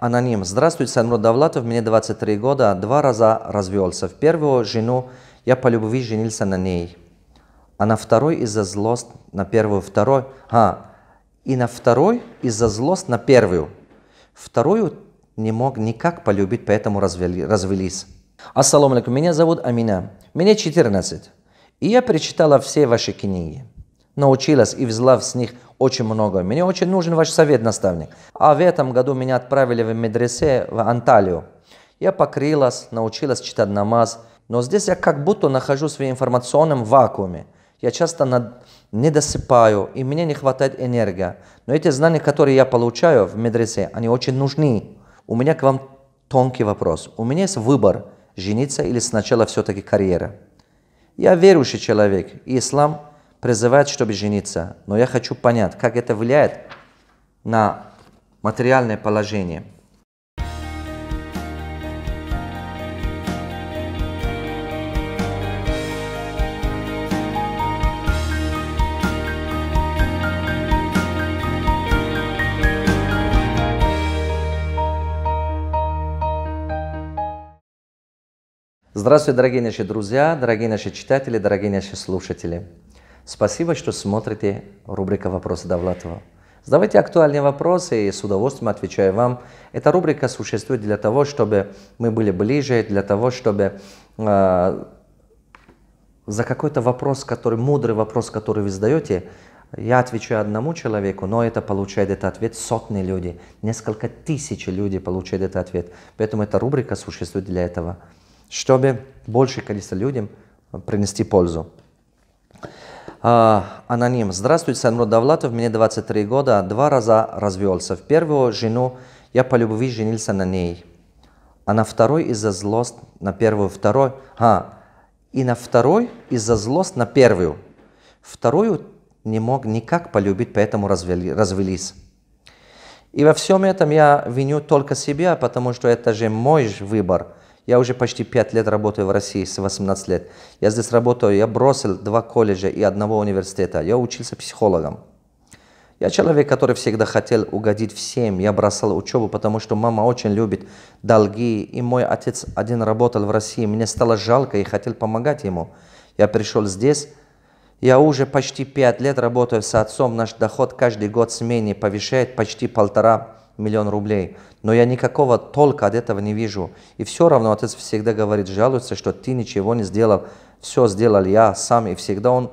Аноним. Здравствуйте, Санмур Давлатов, мне 23 года, два раза развелся. В первую жену я по любви женился на ней, а на второй из-за злост на первую, второй, а, и на второй из-за злост на первую. Вторую не мог никак полюбить, поэтому развели, развелись. Ассаламу алейкум, меня зовут Амина, мне 14, и я перечитала все ваши книги научилась и взяла с них очень много. Мне очень нужен ваш совет, наставник. А в этом году меня отправили в медресе в Анталию. Я покрылась, научилась читать намаз, но здесь я как будто нахожусь в информационном вакууме. Я часто над... не досыпаю, и мне не хватает энергии. Но эти знания, которые я получаю в медресе, они очень нужны. У меня к вам тонкий вопрос. У меня есть выбор, жениться или сначала все-таки карьера. Я верующий человек, и ислам призывает, чтобы жениться, но я хочу понять, как это влияет на материальное положение. Здравствуйте, дорогие наши друзья, дорогие наши читатели, дорогие наши слушатели. Спасибо, что смотрите рубрика «Вопросы Довлатова». Задавайте актуальные вопросы и с удовольствием отвечаю вам. Эта рубрика существует для того, чтобы мы были ближе, для того, чтобы э, за какой-то вопрос, который мудрый вопрос, который вы задаете, я отвечаю одному человеку, но это получает этот ответ сотни людей, несколько тысяч людей получают этот ответ. Поэтому эта рубрика существует для этого, чтобы большее количество людям принести пользу. А, аноним. Здравствуйте, Самрут Давлатов, мне 23 года, два раза развелся. В первую жену я по любви женился на ней, а на второй из-за злост на первую, второй, а, и на второй из-за злост на первую. Вторую не мог никак полюбить, поэтому развели, развелись. И во всем этом я виню только себя, потому что это же мой выбор – я уже почти 5 лет работаю в России, с 18 лет. Я здесь работаю, я бросил два колледжа и одного университета. Я учился психологом. Я человек, который всегда хотел угодить всем. Я бросал учебу, потому что мама очень любит долги. И мой отец один работал в России. Мне стало жалко и хотел помогать ему. Я пришел здесь. Я уже почти пять лет работаю с отцом. Наш доход каждый год смене повышает почти полтора миллион рублей, но я никакого толка от этого не вижу. И все равно отец всегда говорит, жалуется, что ты ничего не сделал, все сделал я сам, и всегда он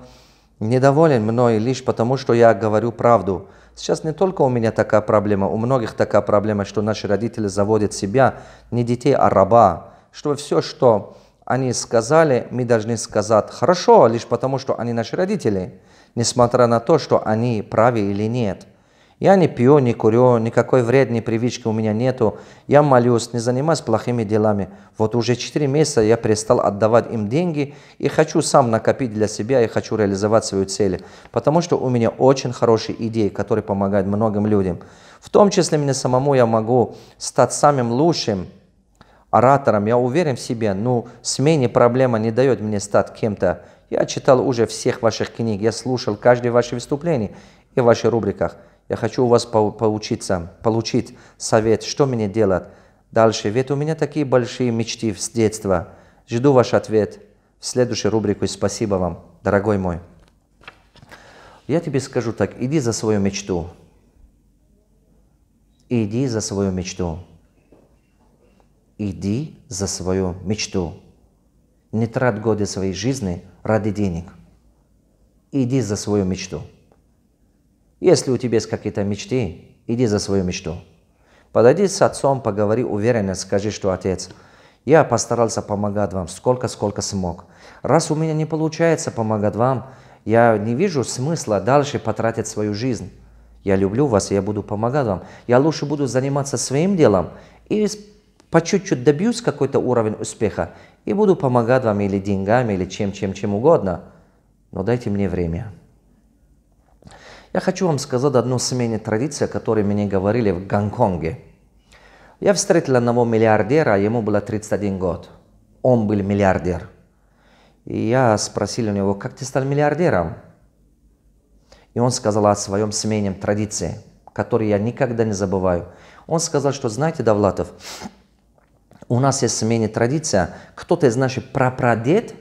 недоволен мной лишь потому, что я говорю правду. Сейчас не только у меня такая проблема, у многих такая проблема, что наши родители заводят себя, не детей, а раба, что все, что они сказали, мы должны сказать «хорошо», лишь потому, что они наши родители, несмотря на то, что они правы или нет – я не пью, не курю, никакой вредной привычки у меня нету. Я молюсь, не занимаюсь плохими делами. Вот уже 4 месяца я перестал отдавать им деньги и хочу сам накопить для себя, и хочу реализовать свою цель. Потому что у меня очень хорошие идеи, которые помогают многим людям. В том числе мне самому я могу стать самым лучшим оратором. Я уверен в себе, но ну, смене проблема не дает мне стать кем-то. Я читал уже всех ваших книг, я слушал каждое ваше выступление и в ваших рубриках – я хочу у вас по поучиться, получить совет, что мне делать дальше. Ведь у меня такие большие мечты с детства. Жду ваш ответ в следующей рубрике. Спасибо вам, дорогой мой. Я тебе скажу так, иди за свою мечту. Иди за свою мечту. Иди за свою мечту. Не трать годы своей жизни ради денег. Иди за свою мечту. Если у тебя есть какие-то мечты, иди за свою мечту. Подойди с отцом, поговори уверенно, скажи, что отец, я постарался помогать вам сколько-сколько смог. Раз у меня не получается помогать вам, я не вижу смысла дальше потратить свою жизнь. Я люблю вас, я буду помогать вам. Я лучше буду заниматься своим делом и по чуть-чуть добьюсь какой-то уровень успеха и буду помогать вам или деньгами, или чем-чем-чем угодно. Но дайте мне время. Я хочу вам сказать одну смене традицию, о которой мне говорили в Гонконге. Я встретил одного миллиардера, ему было 31 год. Он был миллиардер. И я спросил у него, как ты стал миллиардером? И он сказал о своем смене традиции, который я никогда не забываю. Он сказал, что знаете, Давлатов, у нас есть смене традиция, кто-то из наших прапрадед,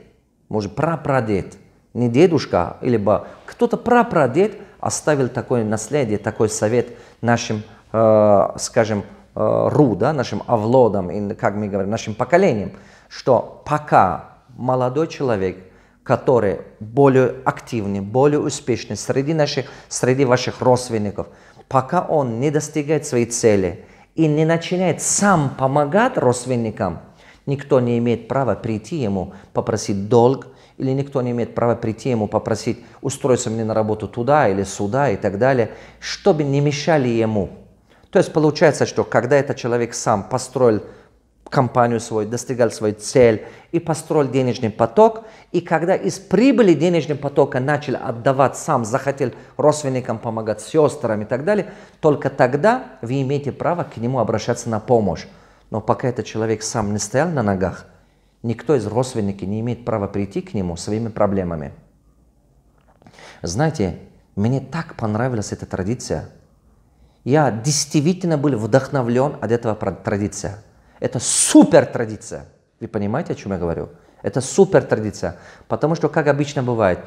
может прапрадед, не дедушка, либо кто-то прапрадед оставил такое наследие, такой совет нашим, э, скажем, э, ру, да, нашим овлодам, и, как мы говорим, нашим поколениям, что пока молодой человек, который более активный, более успешный среди, наших, среди ваших родственников, пока он не достигает своей цели и не начинает сам помогать родственникам, никто не имеет права прийти ему, попросить долг, или никто не имеет права прийти ему попросить устроиться мне на работу туда или сюда и так далее, чтобы не мешали ему. То есть получается, что когда этот человек сам построил компанию свою, достигал свою цель и построил денежный поток. И когда из прибыли денежного потока начал отдавать сам, захотел родственникам помогать, сестрам и так далее, только тогда вы имеете право к нему обращаться на помощь. Но пока этот человек сам не стоял на ногах, Никто из родственников не имеет права прийти к нему своими проблемами. Знаете, мне так понравилась эта традиция. Я действительно был вдохновлен от этого традиция. Это супер традиция. Вы понимаете, о чем я говорю? Это супер традиция. Потому что, как обычно бывает,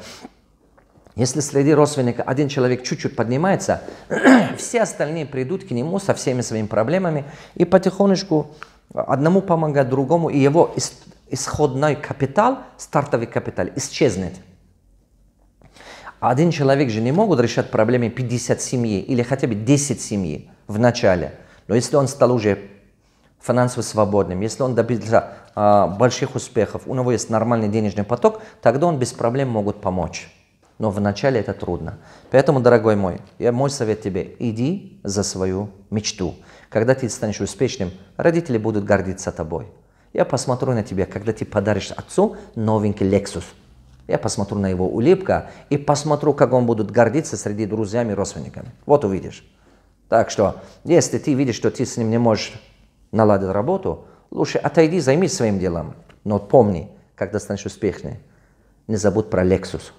если среди родственника один человек чуть-чуть поднимается, все остальные придут к нему со всеми своими проблемами и потихонечку одному помогать другому, и его исходной капитал, стартовый капитал исчезнет. Один человек же не могут решать проблемы 50 семьи или хотя бы 10 семьи в начале. Но если он стал уже финансово свободным, если он добился э, больших успехов, у него есть нормальный денежный поток, тогда он без проблем могут помочь. Но вначале это трудно. Поэтому, дорогой мой, я, мой совет тебе, иди за свою мечту. Когда ты станешь успешным, родители будут гордиться тобой. Я посмотрю на тебя, когда ты подаришь отцу новенький Lexus. Я посмотрю на его улыбка и посмотрю, как он будет гордиться среди друзьями и родственниками. Вот увидишь. Так что, если ты видишь, что ты с ним не можешь наладить работу, лучше отойди, займись своим делом. Но помни, когда станешь успешным, не забудь про Lexus.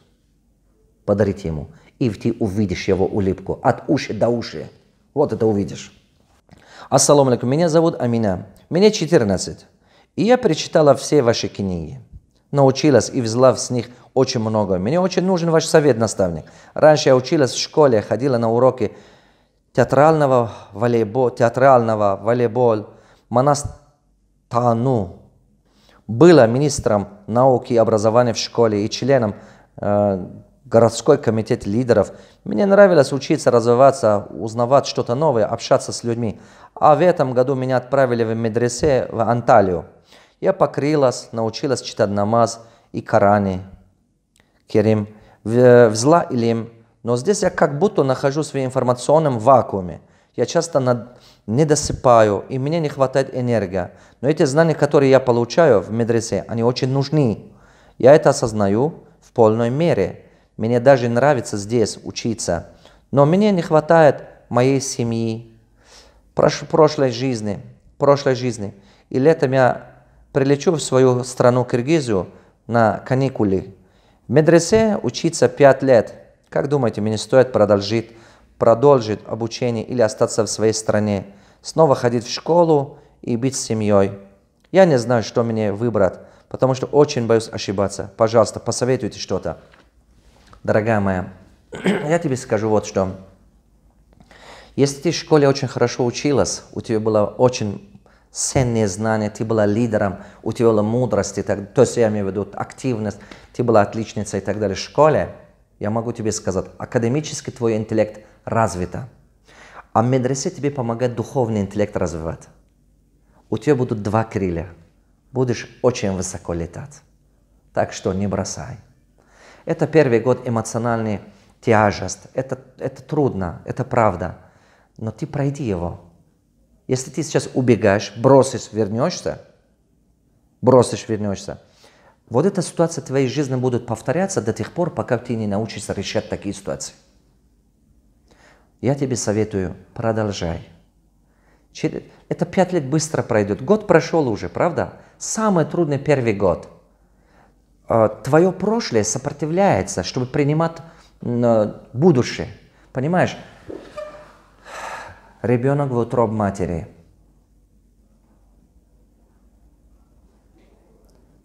Подарите ему. И ты увидишь его улыбку от уши до уши. Вот это увидишь. Ассаламу алейкум. Меня зовут Амина. Мне 14. И я перечитала все ваши книги, научилась и взяла с них очень много. Мне очень нужен ваш совет, наставник. Раньше я училась в школе, ходила на уроки театрального волейбола, театрального волейбол, монастану. Была министром науки и образования в школе и членом э, городской комитет лидеров. Мне нравилось учиться, развиваться, узнавать что-то новое, общаться с людьми. А в этом году меня отправили в медресе в Анталию. Я покрылась, научилась читать намаз и Коране, Керим, или им? Но здесь я как будто нахожусь в информационном вакууме. Я часто над... досыпаю и мне не хватает энергии. Но эти знания, которые я получаю в медресе, они очень нужны. Я это осознаю в полной мере. Мне даже нравится здесь учиться, но мне не хватает моей семьи, прошлой жизни, прошлой жизни. И летом я прилечу в свою страну Киргизию на каникулы. В медресе учиться 5 лет. Как думаете, мне стоит продолжить, продолжить обучение или остаться в своей стране? Снова ходить в школу и быть с семьей? Я не знаю, что мне выбрать, потому что очень боюсь ошибаться. Пожалуйста, посоветуйте что-то. Дорогая моя, я тебе скажу вот что. Если ты в школе очень хорошо училась, у тебя было очень ценные знания, ты была лидером, у тебя была мудрость, и так, то есть я имею в виду активность, ты была отличница и так далее в школе, я могу тебе сказать, академически твой интеллект развит, А медресе тебе помогает духовный интеллект развивать. У тебя будут два крылья. Будешь очень высоко летать. Так что не бросай. Это первый год эмоциональный тяжесть. Это, это трудно, это правда. Но ты пройди его. Если ты сейчас убегаешь, бросишь, вернешься, бросишь, вернешься, вот эта ситуация твоей жизни будет повторяться до тех пор, пока ты не научишься решать такие ситуации. Я тебе советую, продолжай. Это пять лет быстро пройдет. Год прошел уже, правда? Самый трудный первый год – Э, твое прошлое сопротивляется, чтобы принимать э, будущее. Понимаешь? Ребенок в утроб матери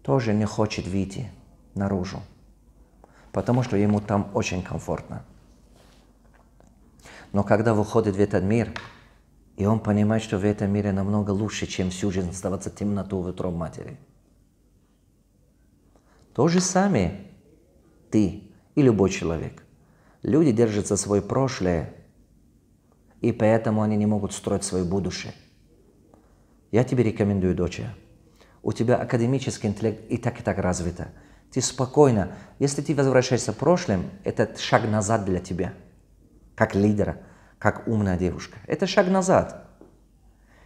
тоже не хочет выйти наружу, потому что ему там очень комфортно. Но когда выходит в этот мир, и он понимает, что в этом мире намного лучше, чем всю жизнь оставаться темноту в утроб матери – то же самое ты и любой человек. Люди держатся свое прошлое, и поэтому они не могут строить свое будущее. Я тебе рекомендую, дочь, у тебя академический интеллект и так и так развита. Ты спокойно, если ты возвращаешься в прошлым, это шаг назад для тебя, как лидера, как умная девушка. Это шаг назад.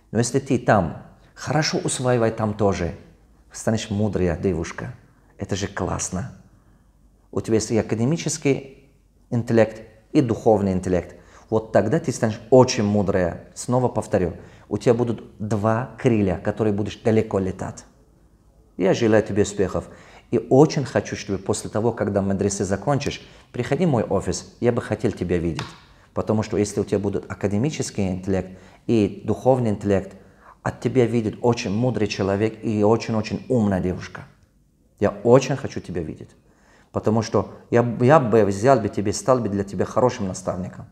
Но если ты там, хорошо усваивай там тоже, станешь мудрая девушка – это же классно. У тебя есть и академический интеллект, и духовный интеллект. Вот тогда ты станешь очень мудрая. Снова повторю, у тебя будут два крылья, которые будешь далеко летать. Я желаю тебе успехов. И очень хочу, чтобы после того, когда медресе закончишь, приходи в мой офис, я бы хотел тебя видеть. Потому что если у тебя будут академический интеллект и духовный интеллект, от тебя видит очень мудрый человек и очень-очень умная девушка. Я очень хочу тебя видеть. Потому что я, я бы взял бы тебе, стал бы для тебя хорошим наставником.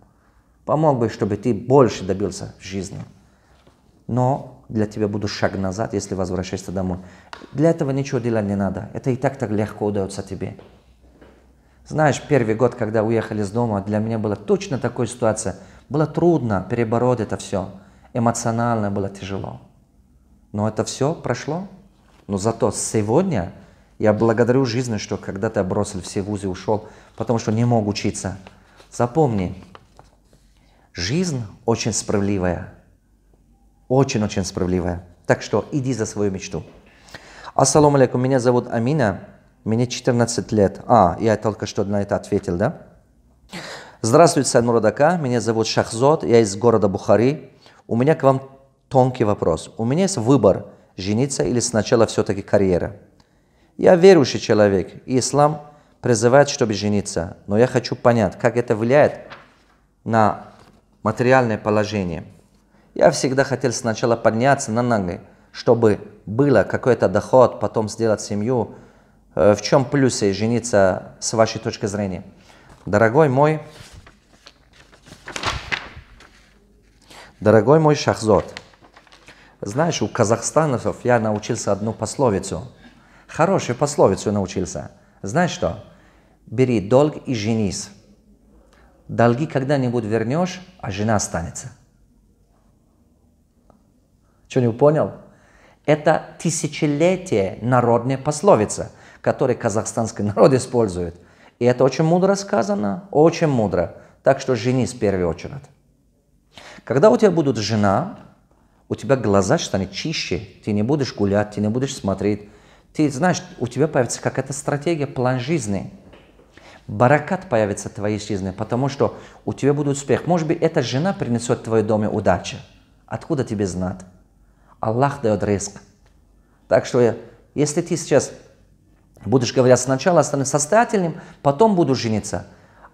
Помог бы, чтобы ты больше добился в жизни. Но для тебя буду шаг назад, если возвращаешься домой. Для этого ничего делать не надо. Это и так так легко удается тебе. Знаешь, первый год, когда уехали с дома, для меня была точно такая ситуация. Было трудно перебороть это все. Эмоционально было тяжело. Но это все прошло. Но зато сегодня я благодарю жизнь, что когда-то бросил все вузы, ушел, потому что не мог учиться. Запомни, жизнь очень справедливая. Очень-очень справедливая. Так что иди за свою мечту. Ассаламу алейкум, меня зовут Амина, мне 14 лет. А, я только что на это ответил, да? Здравствуйте, Сайнур Адака, меня зовут Шахзот, я из города Бухари. У меня к вам тонкий вопрос. У меня есть выбор, жениться или сначала все-таки карьера. Я верующий человек, и ислам призывает, чтобы жениться. Но я хочу понять, как это влияет на материальное положение. Я всегда хотел сначала подняться на ноги, чтобы было какой-то доход, потом сделать семью. Э, в чем плюсы жениться с вашей точки зрения? Дорогой мой, дорогой мой шахзот, знаешь, у казахстанцев я научился одну пословицу – Хорошую пословицу научился. Знаешь что? Бери долг и женись. Долги когда-нибудь вернешь, а жена останется. Что-нибудь понял? Это тысячелетие народная пословица, которую казахстанский народ использует. И это очень мудро сказано, очень мудро. Так что женись в первую очередь. Когда у тебя будет жена, у тебя глаза станут чище, ты не будешь гулять, ты не будешь смотреть, ты знаешь, у тебя появится какая-то стратегия, план жизни. Баракат появится в твоей жизни, потому что у тебя будет успех. Может быть, эта жена принесет в твой доме удачу. Откуда тебе знать? Аллах дает риск. Так что, если ты сейчас будешь говорить, сначала стану состоятельным, потом буду жениться.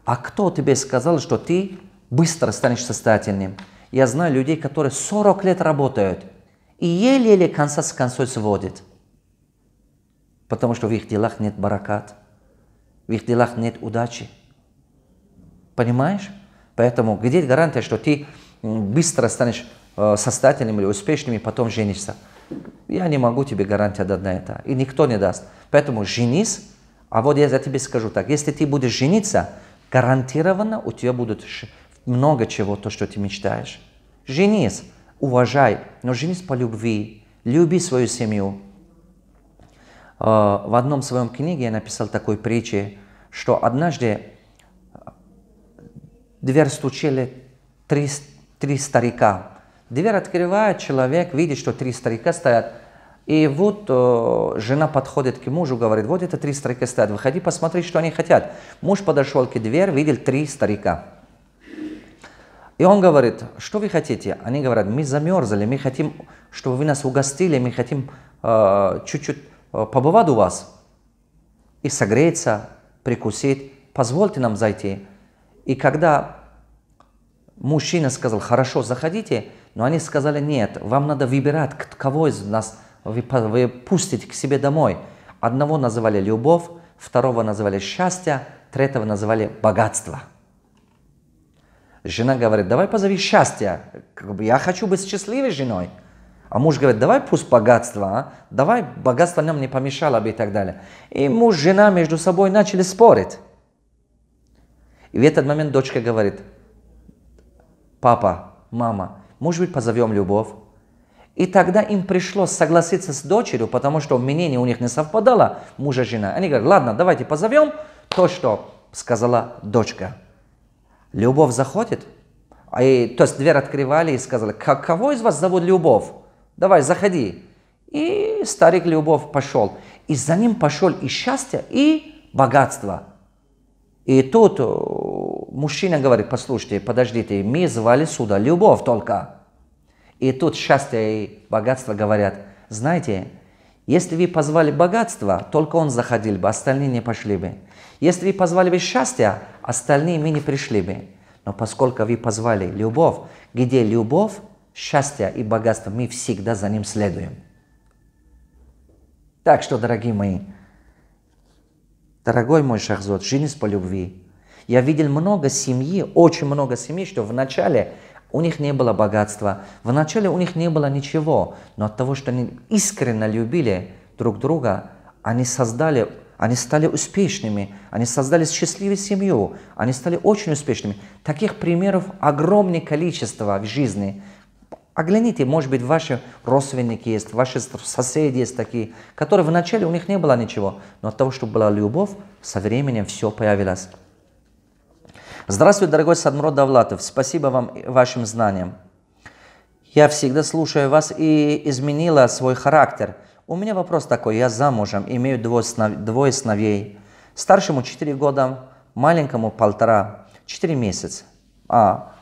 А кто тебе сказал, что ты быстро станешь состоятельным? Я знаю людей, которые 40 лет работают и еле-еле конца с концой сводят потому что в их делах нет баракат, в их делах нет удачи. Понимаешь? Поэтому где гарантия, что ты быстро станешь э, состоятельным или успешным и потом женишься? Я не могу тебе гарантия дать на это, и никто не даст. Поэтому женись, а вот я за тебе скажу так, если ты будешь жениться, гарантированно у тебя будут много чего, то, что ты мечтаешь. Женись, уважай, но женись по любви, люби свою семью, Э, в одном своем книге я написал такой притчи, что однажды э, дверь стучали три, три старика. Дверь открывает человек, видит, что три старика стоят. И вот э, жена подходит к мужу, говорит, вот это три старика стоят, выходи, посмотри, что они хотят. Муж подошел к дверь, видел три старика. И он говорит, что вы хотите? Они говорят, мы замерзли, мы хотим, чтобы вы нас угостили, мы хотим э, чуть-чуть э, чуть -чуть Э, побывать у вас и согреться, прикусить, позвольте нам зайти. И когда мужчина сказал, хорошо, заходите, но они сказали, нет, вам надо выбирать, кого из нас вы, вы пустите к себе домой. Одного называли любовь, второго называли счастье, третьего называли богатство. Жена говорит, давай позови счастье, я хочу быть счастливой женой – а муж говорит, давай пусть богатство, а? давай богатство нам не помешало бы и так далее. И муж, жена между собой начали спорить. И в этот момент дочка говорит, папа, мама, может быть позовем любовь? И тогда им пришлось согласиться с дочерью, потому что мнение у них не совпадало, мужа жена. Они говорят, ладно, давайте позовем то, что сказала дочка. Любовь заходит. И, а то есть дверь открывали и сказали, кого из вас зовут Любовь? давай, заходи. И старик Любов пошел. И за ним пошел и счастье, и богатство. И тут э, мужчина говорит, послушайте, подождите, мы звали сюда Любовь только. И тут счастье и богатство говорят, знаете, если вы позвали богатство, только он заходил бы, остальные не пошли бы. Если вы позвали бы счастье, остальные мы не пришли бы. Но поскольку вы позвали любовь, где любовь, счастья и богатства, мы всегда за ним следуем. Так что, дорогие мои, дорогой мой шахзот, жизнь по любви. Я видел много семьи, очень много семей, что вначале у них не было богатства, вначале у них не было ничего, но от того, что они искренне любили друг друга, они создали они стали успешными, они создали счастливую семью, они стали очень успешными. Таких примеров огромное количество в жизни. Огляните, может быть, ваши родственники есть, ваши соседи есть такие, которые вначале у них не было ничего, но от того, что была любовь, со временем все появилось. Здравствуй, дорогой Садмро Давлатов, спасибо вам вашим знаниям. Я всегда слушаю вас и изменила свой характер. У меня вопрос такой, я замужем, имею двое, снов... двое сновей. Старшему 4 года, маленькому полтора, 4 месяца. А,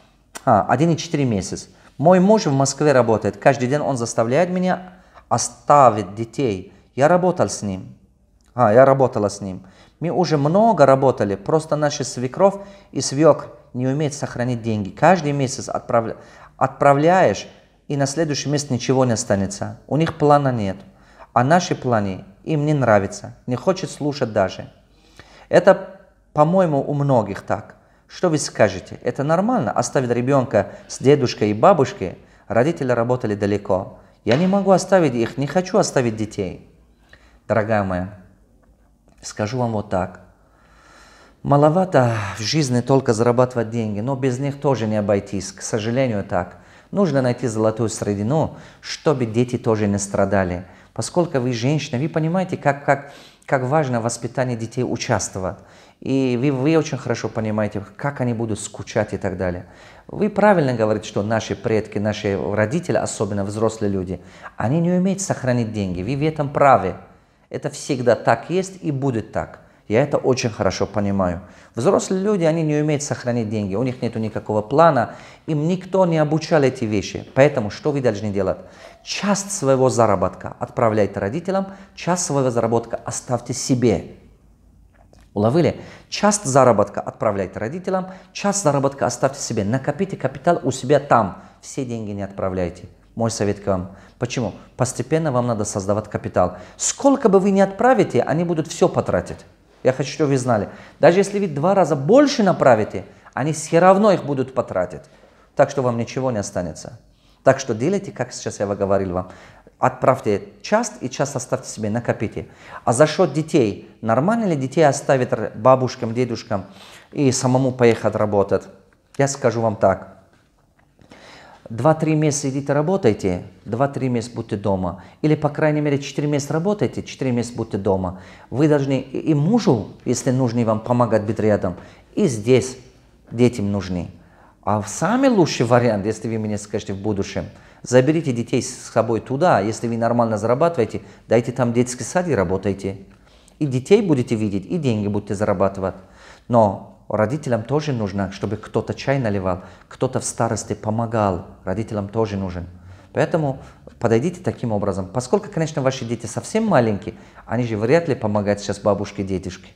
а 1,4 месяца. Мой муж в Москве работает. Каждый день он заставляет меня оставить детей. Я работал с ним. А, я работала с ним. Мы уже много работали, просто наши свекров и свек не умеют сохранить деньги. Каждый месяц отправля... отправляешь, и на следующий месяц ничего не останется. У них плана нет. А наши планы им не нравятся, не хочет слушать даже. Это, по-моему, у многих так. Что вы скажете? Это нормально, оставить ребенка с дедушкой и бабушкой? Родители работали далеко. Я не могу оставить их, не хочу оставить детей. Дорогая моя, скажу вам вот так. Маловато в жизни только зарабатывать деньги, но без них тоже не обойтись, к сожалению, так. Нужно найти золотую средину, чтобы дети тоже не страдали. Поскольку вы женщина, вы понимаете, как, как как важно в воспитании детей участвовать. И вы, вы очень хорошо понимаете, как они будут скучать и так далее. Вы правильно говорите, что наши предки, наши родители, особенно взрослые люди, они не умеют сохранить деньги. Вы в этом правы. Это всегда так есть и будет так. Я это очень хорошо понимаю. Взрослые люди, они не умеют сохранить деньги, у них нет никакого плана, им никто не обучал эти вещи. Поэтому что вы должны делать? Часть своего заработка отправляйте родителям, часть своего заработка оставьте себе. Уловили? Часть заработка отправляйте родителям, часть заработка оставьте себе. Накопите капитал у себя там. Все деньги не отправляйте. Мой совет к вам. Почему? Постепенно вам надо создавать капитал. Сколько бы вы ни отправите, они будут все потратить. Я хочу, чтобы вы знали. Даже если вы два раза больше направите, они все равно их будут потратить. Так что вам ничего не останется. Так что делайте, как сейчас я говорил вам. Отправьте часть и часть оставьте себе, накопите. А за счет детей, нормально ли детей оставить бабушкам, дедушкам и самому поехать работать? Я скажу вам так. Два-три месяца идите работайте, два-три месяца будьте дома. Или, по крайней мере, четыре месяца работайте, четыре месяца будьте дома. Вы должны и мужу, если нужны вам, помогать быть рядом. И здесь детям нужны. А самый лучший вариант, если вы мне скажете в будущем, заберите детей с собой туда, а если вы нормально зарабатываете, дайте там детский сад и работайте. И детей будете видеть, и деньги будете зарабатывать. Но Родителям тоже нужно, чтобы кто-то чай наливал, кто-то в старости помогал. Родителям тоже нужен. Поэтому подойдите таким образом. Поскольку, конечно, ваши дети совсем маленькие, они же вряд ли помогают сейчас бабушке, дедушке.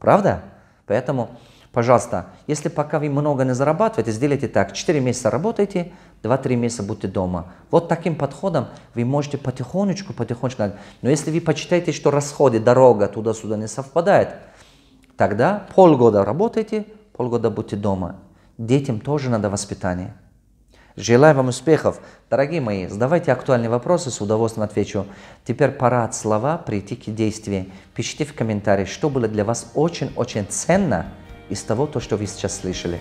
Правда? Поэтому, пожалуйста, если пока вы много не зарабатываете, сделайте так. 4 месяца работайте, 2-3 месяца будьте дома. Вот таким подходом вы можете потихонечку, потихонечку. Но если вы почитаете, что расходы, дорога туда-сюда не совпадает, Тогда полгода работайте, полгода будьте дома. Детям тоже надо воспитание. Желаю вам успехов. Дорогие мои, задавайте актуальные вопросы, с удовольствием отвечу. Теперь пора от слова прийти к действию. Пишите в комментарии, что было для вас очень-очень ценно из того, то, что вы сейчас слышали.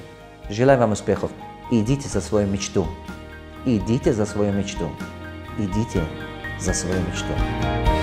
Желаю вам успехов. Идите за свою мечту. Идите за свою мечту. Идите за свою мечту.